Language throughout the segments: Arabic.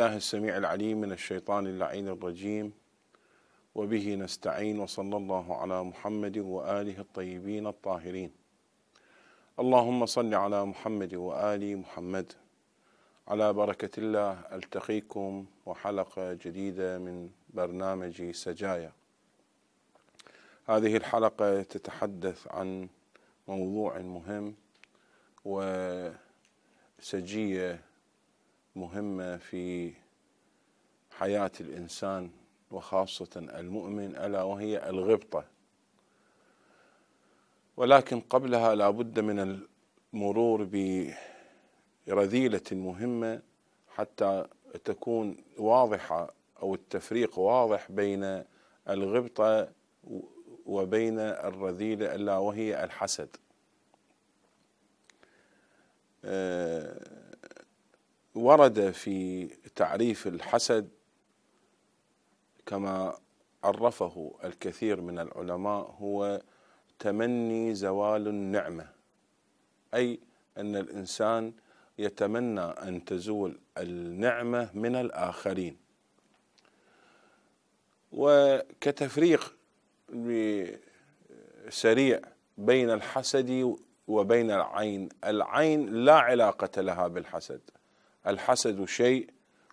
الله السميع العليم من الشيطان اللعين الرجيم وبه نستعين وصلى الله على محمد واله الطيبين الطاهرين. اللهم صل على محمد وال محمد. على بركه الله التقيكم وحلقه جديده من برنامج سجايا. هذه الحلقه تتحدث عن موضوع مهم وسجيه مهمة في حياة الإنسان وخاصة المؤمن ألا وهي الغبطة ولكن قبلها لا بد من المرور برذيلة مهمة حتى تكون واضحة أو التفريق واضح بين الغبطة وبين الرذيلة ألا وهي الحسد أه ورد في تعريف الحسد كما عرفه الكثير من العلماء هو تمني زوال النعمه اي ان الانسان يتمنى ان تزول النعمه من الاخرين وكتفريق سريع بين الحسد وبين العين العين لا علاقه لها بالحسد الحسد شيء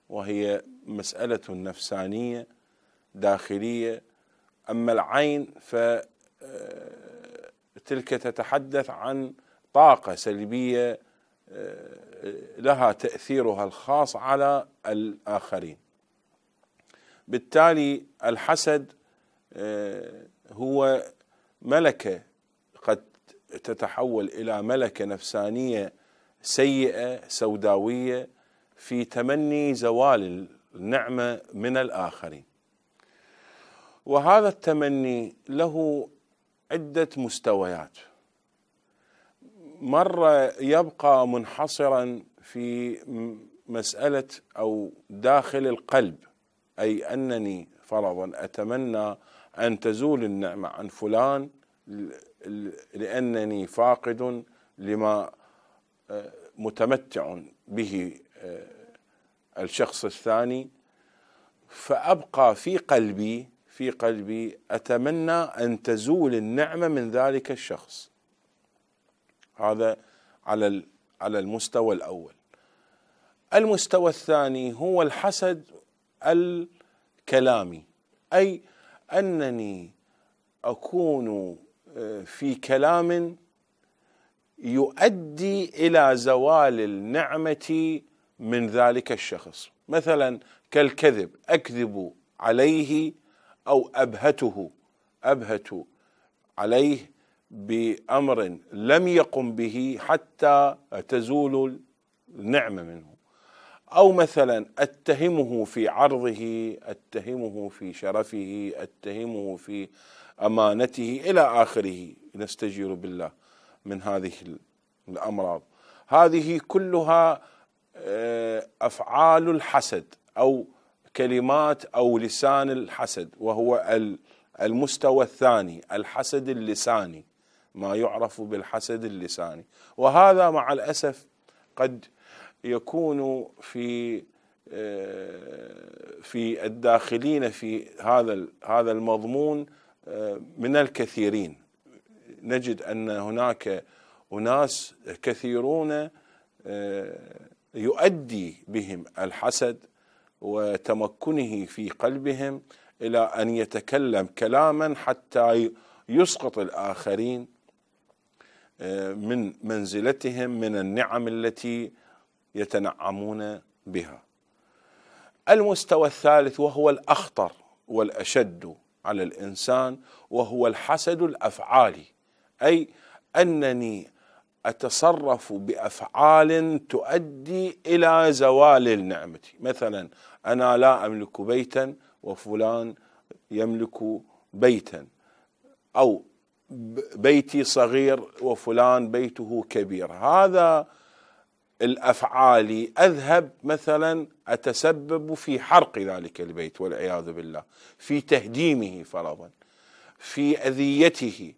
وهي مسألة نفسانية داخلية أما العين فتلك آه، تتحدث عن طاقة سلبية آه، لها تأثيرها الخاص على الآخرين بالتالي الحسد آه، هو ملكة قد تتحول إلى ملكة نفسانية سيئة سوداوية في تمني زوال النعمه من الاخرين وهذا التمني له عده مستويات مره يبقى منحصرا في مساله او داخل القلب اي انني فرضا اتمنى ان تزول النعمه عن فلان لانني فاقد لما آه، متمتع به آه، الشخص الثاني فابقى في قلبي في قلبي اتمنى ان تزول النعمه من ذلك الشخص هذا على على المستوى الاول المستوى الثاني هو الحسد الكلامي اي انني اكون آه، في كلام يؤدي الى زوال النعمه من ذلك الشخص مثلا كالكذب اكذب عليه او ابهته ابهت عليه بامر لم يقم به حتى تزول النعمه منه او مثلا اتهمه في عرضه اتهمه في شرفه اتهمه في امانته الى اخره نستجير بالله من هذه الامراض هذه كلها افعال الحسد او كلمات او لسان الحسد وهو المستوى الثاني الحسد اللساني ما يعرف بالحسد اللساني وهذا مع الاسف قد يكون في في الداخلين في هذا هذا المضمون من الكثيرين نجد ان هناك اناس كثيرون يؤدي بهم الحسد وتمكنه في قلبهم الى ان يتكلم كلاما حتى يسقط الاخرين آه، من منزلتهم من النعم التي يتنعمون بها. المستوى الثالث وهو الاخطر والاشد على الانسان وهو الحسد الافعالي اي انني أتصرف بأفعال تؤدي إلى زوال النعمة مثلا أنا لا أملك بيتا وفلان يملك بيتا أو بيتي صغير وفلان بيته كبير هذا الافعال اذهب مثلا اتسبب في حرق ذلك البيت والعياذ بالله في تهديمه فرضا في اذيته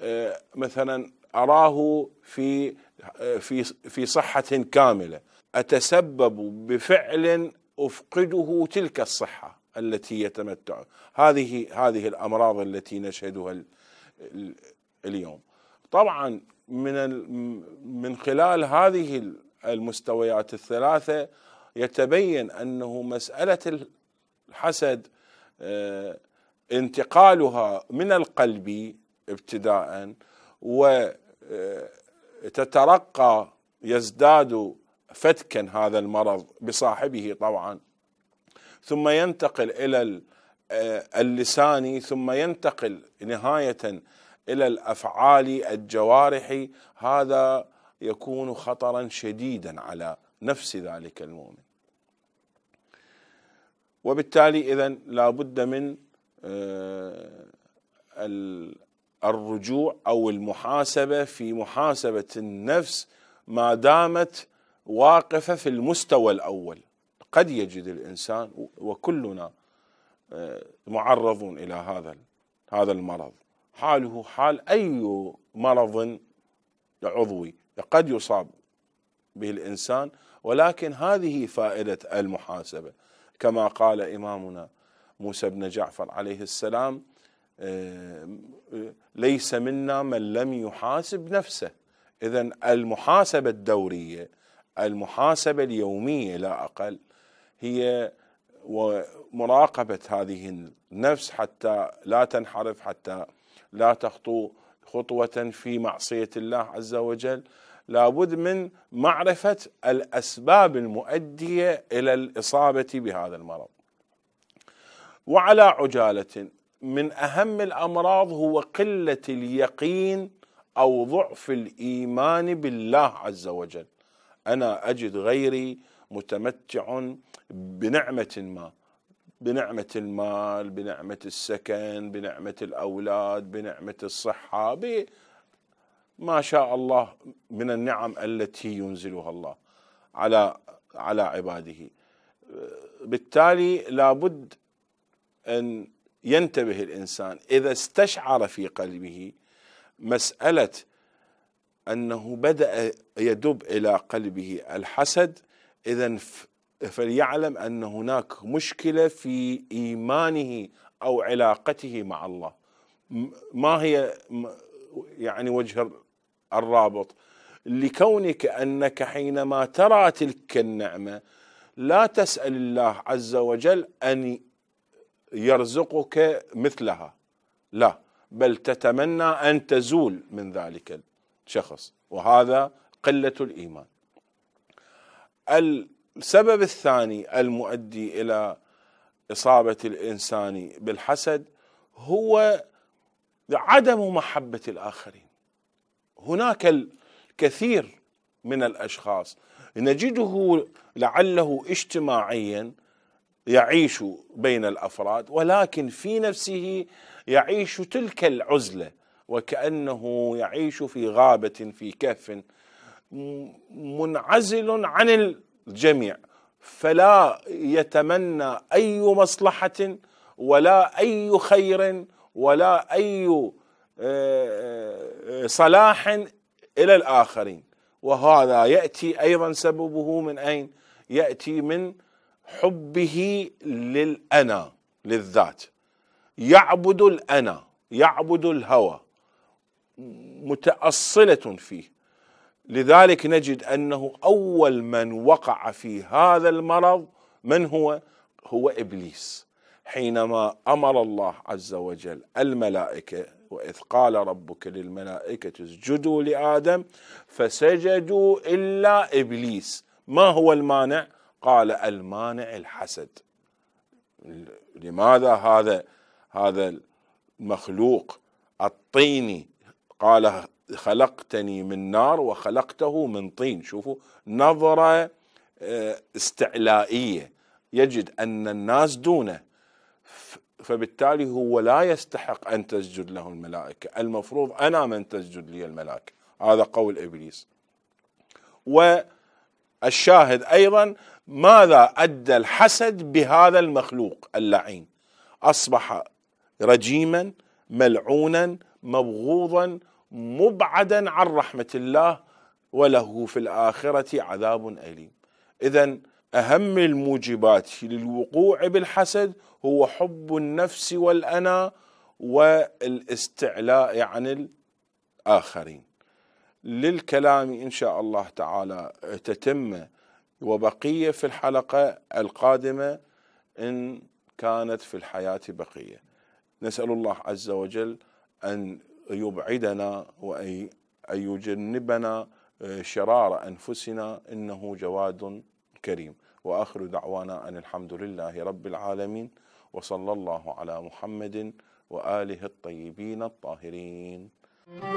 آه، مثلا اراه في في في صحه كامله اتسبب بفعل افقده تلك الصحه التي يتمتع هذه هذه الامراض التي نشهدها اليوم طبعا من من خلال هذه المستويات الثلاثه يتبين انه مساله الحسد آه، انتقالها من القلب ابتداء و آه، تترقى يزداد فتكا هذا المرض بصاحبه طبعا ثم ينتقل الى آه، اللساني ثم ينتقل نهايه الى الافعال الجوارحي هذا يكون خطرا شديدا على نفس ذلك المؤمن وبالتالي اذا لابد من آه، الرجوع او المحاسبه في محاسبه النفس ما دامت واقفه في المستوى الاول قد يجد الانسان وكلنا آه، معرضون الى هذا هذا المرض حاله حال اي مرض عضوي قد يصاب به الانسان ولكن هذه فائده المحاسبه كما قال امامنا موسى بن جعفر عليه السلام آه، آه، ليس منا من لم يحاسب نفسه اذا المحاسبه الدوريه المحاسبه اليوميه لا اقل هي ومراقبه هذه النفس حتى لا تنحرف حتى لا تخطو خطوه في معصيه الله عز وجل لابد من معرفه الاسباب المؤديه الى الاصابه بهذا المرض وعلى عجاله من اهم الامراض هو قله اليقين او ضعف الايمان بالله عز وجل انا اجد غيري متمتع بنعمه ما بنعمه المال بنعمه السكن بنعمه الاولاد بنعمه الصحه بما شاء الله من النعم التي ينزلها الله على على عباده بالتالي لابد ان ينتبه الانسان اذا استشعر في قلبه مساله انه بدا يدب الى قلبه الحسد اذا فليعلم ان هناك مشكله في ايمانه او علاقته مع الله ما هي يعني وجه الرابط لكونك انك حينما ترى تلك النعمه لا تسال الله عز وجل ان يرزقك مثلها لا بل تتمنى ان تزول من ذلك الشخص وهذا قله الايمان السبب الثاني المؤدي الى اصابه الانسان بالحسد هو عدم محبه الاخرين هناك الكثير من الاشخاص نجده لعله اجتماعيا يعيش بين الافراد ولكن في نفسه يعيش تلك العزله وكانه يعيش في غابه في كهف منعزل عن الجميع فلا يتمنى اي مصلحه ولا اي خير ولا اي آه، آه، صلاح الى الاخرين وهذا ياتي ايضا سببه من اين؟ ياتي من حبه للأنا للذات يعبد الأنا يعبد الهوى متأصلة فيه لذلك نجد أنه أول من وقع في هذا المرض من هو؟ هو إبليس حينما أمر الله عز وجل الملائكة وإذ قال ربك للملائكة اسجدوا لآدم فسجدوا إلا إبليس ما هو المانع؟ قال المانع الحسد لماذا هذا هذا المخلوق الطيني قال خلقتني من نار وخلقته من طين شوفوا نظرة آه، استعلائية يجد أن الناس دونه فبالتالي هو لا يستحق أن تسجد له الملائكة المفروض أنا من تسجد لي الملائكة هذا قول إبليس و الشاهد ايضا ماذا ادى الحسد بهذا المخلوق اللعين اصبح رجيما ملعونا مبغوضا مبعدا عن رحمه الله وله في الاخره عذاب اليم اذا اهم الموجبات للوقوع بالحسد هو حب النفس والانا والاستعلاء عن الاخرين للكلام إن شاء الله تعالى تتمه وبقية في الحلقة القادمة إن كانت في الحياة بقية نسأل الله عز وجل أن يبعدنا وأن يجنبنا آه، شرار أنفسنا إنه جواد كريم وآخر دعوانا أن الحمد لله رب العالمين وصلى الله على محمد وآله الطيبين الطاهرين Música